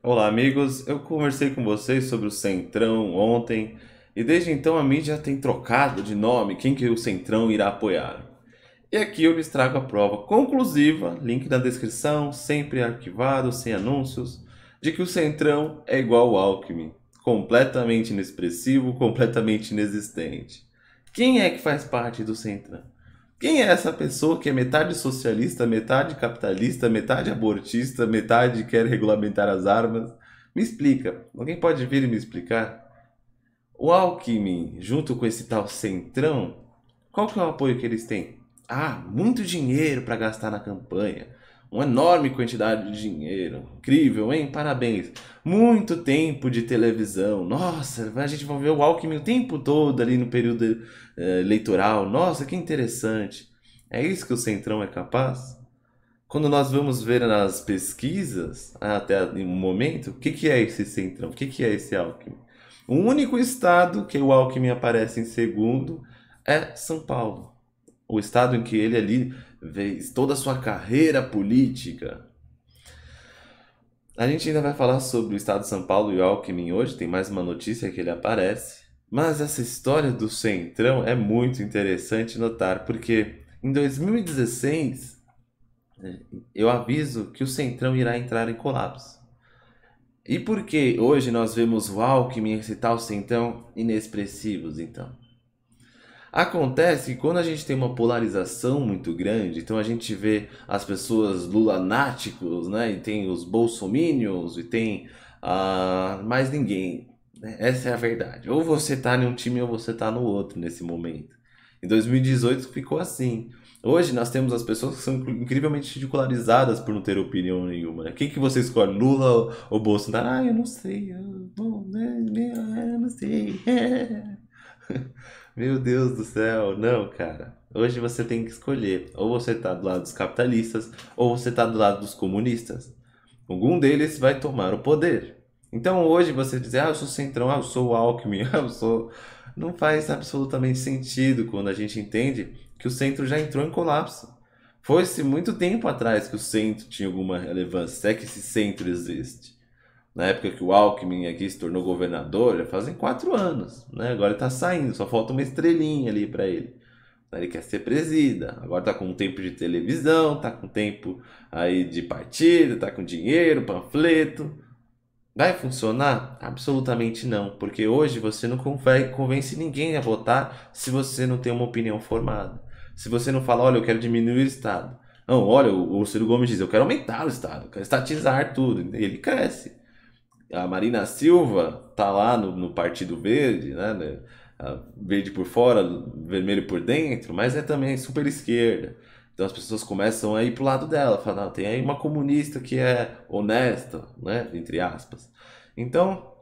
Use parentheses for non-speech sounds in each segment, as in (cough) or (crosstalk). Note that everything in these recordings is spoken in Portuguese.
Olá, amigos. Eu conversei com vocês sobre o Centrão ontem e desde então a mídia tem trocado de nome quem que o Centrão irá apoiar. E aqui eu lhes trago a prova conclusiva, link na descrição, sempre arquivado, sem anúncios, de que o Centrão é igual ao Alckmin, completamente inexpressivo, completamente inexistente. Quem é que faz parte do Centrão? Quem é essa pessoa que é metade socialista, metade capitalista, metade abortista, metade quer regulamentar as armas? Me explica. Alguém pode vir e me explicar? O Alckmin, junto com esse tal Centrão, qual que é o apoio que eles têm? Ah, muito dinheiro para gastar na campanha uma enorme quantidade de dinheiro. Incrível, hein? Parabéns. Muito tempo de televisão. Nossa, a gente vai ver o Alckmin o tempo todo ali no período eh, eleitoral. Nossa, que interessante. É isso que o Centrão é capaz? Quando nós vamos ver nas pesquisas, até o momento, o que, que é esse Centrão? O que, que é esse Alckmin? O único estado que o Alckmin aparece em segundo é São Paulo o estado em que ele ali fez toda a sua carreira política. A gente ainda vai falar sobre o estado de São Paulo e o Alckmin hoje, tem mais uma notícia que ele aparece. Mas essa história do Centrão é muito interessante notar, porque em 2016 né, eu aviso que o Centrão irá entrar em colapso. E por que hoje nós vemos o Alckmin e esse tal Centrão inexpressivos, então? Acontece que quando a gente tem uma polarização muito grande, então a gente vê as pessoas lulanáticos, né? E tem os bolsominions, e tem uh, mais ninguém. Né? Essa é a verdade. Ou você tá em um time ou você tá no outro nesse momento. Em 2018 ficou assim. Hoje nós temos as pessoas que são incrivelmente ridicularizadas por não ter opinião nenhuma. Né? Quem que você escolhe? Lula ou Bolsonaro? Ah, eu não sei. Eu, bom, né, eu não sei. (laughs) Meu Deus do céu, não, cara. Hoje você tem que escolher. Ou você tá do lado dos capitalistas, ou você tá do lado dos comunistas. Algum deles vai tomar o poder. Então hoje você dizer, ah, eu sou centrão, ah, eu sou o Alckmin, (laughs) ah, eu sou. Não faz absolutamente sentido quando a gente entende que o centro já entrou em colapso. Foi-se muito tempo atrás que o centro tinha alguma relevância, é que esse centro existe na época que o Alckmin aqui se tornou governador, já fazem quatro anos, né? Agora ele tá saindo, só falta uma estrelinha ali para ele. Ele quer ser presida, agora tá com um tempo de televisão, tá com tempo aí de partido, tá com dinheiro, panfleto. Vai funcionar? Absolutamente não, porque hoje você não convence ninguém a votar se você não tem uma opinião formada. Se você não fala, olha, eu quero diminuir o Estado. Não, olha, o Ciro Gomes diz, eu quero aumentar o Estado, eu quero estatizar tudo. Ele cresce a Marina Silva está lá no, no, Partido Verde, né? né? verde por fora, vermelho por dentro, mas é também super esquerda. Então as pessoas começam a ir pro lado dela, falar, ah, tem aí uma comunista que é honesta, né? Entre aspas. Então,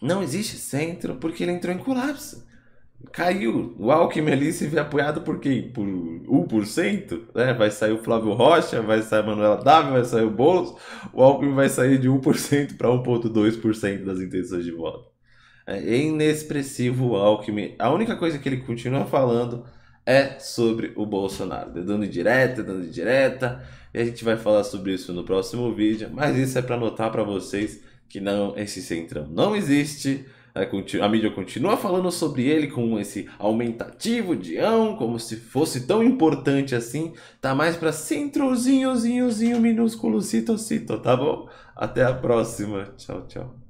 não existe centro porque ele entrou em colapso caiu. O Alckmin ali se vê apoiado por quem? Por 1%? Né? Vai sair o Flávio Rocha, vai sair a Manuela Dávila, vai sair o Boulos. O Alckmin vai sair de 1% para 1,2% das intenções de voto. É inexpressivo o Alckmin. A única coisa que ele continua falando é sobre o Bolsonaro. É dando direta, é dando direta. E a gente vai falar sobre isso no próximo vídeo. Mas isso é para notar para vocês que não esse centrão não existe a mídia continua falando sobre ele com esse aumentativo de ão, como se fosse tão importante assim. Tá mais pra centrozinhozinhozinho minúsculo cito cito, tá bom? Até a próxima. Tchau, tchau.